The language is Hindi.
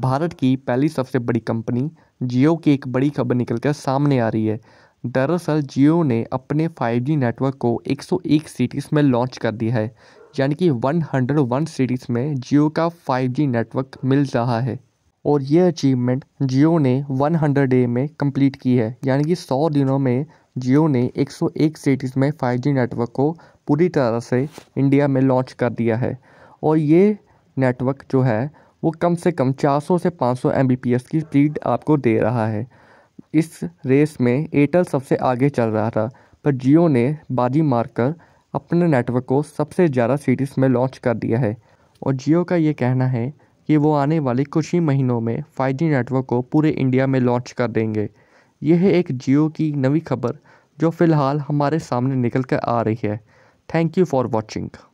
भारत की पहली सबसे बड़ी कंपनी जियो की एक बड़ी खबर निकल कर सामने आ रही है दरअसल जियो ने अपने 5G नेटवर्क को 101 सिटीज़ में लॉन्च कर दिया है यानी कि 101 सिटीज़ में जियो का 5G नेटवर्क मिल रहा है और ये अचीवमेंट जियो ने 100 डे में कंप्लीट की है यानी कि 100 दिनों में जियो ने 101 सिटीज़ में 5G नेटवर्क को पूरी तरह से इंडिया में लॉन्च कर दिया है और ये नेटवर्क जो है वो कम से कम 400 से 500 एम की स्पीड आपको दे रहा है इस रेस में एयरटेल सबसे आगे चल रहा था पर जियो ने बाजी मारकर अपने नेटवर्क को सबसे ज़्यादा सिटीज़ में लॉन्च कर दिया है और जियो का ये कहना है कि वो आने वाले कुछ ही महीनों में 5G नेटवर्क को पूरे इंडिया में लॉन्च कर देंगे यह है एक जियो की नवी खबर जो फ़िलहाल हमारे सामने निकल कर आ रही है थैंक यू फॉर वॉचिंग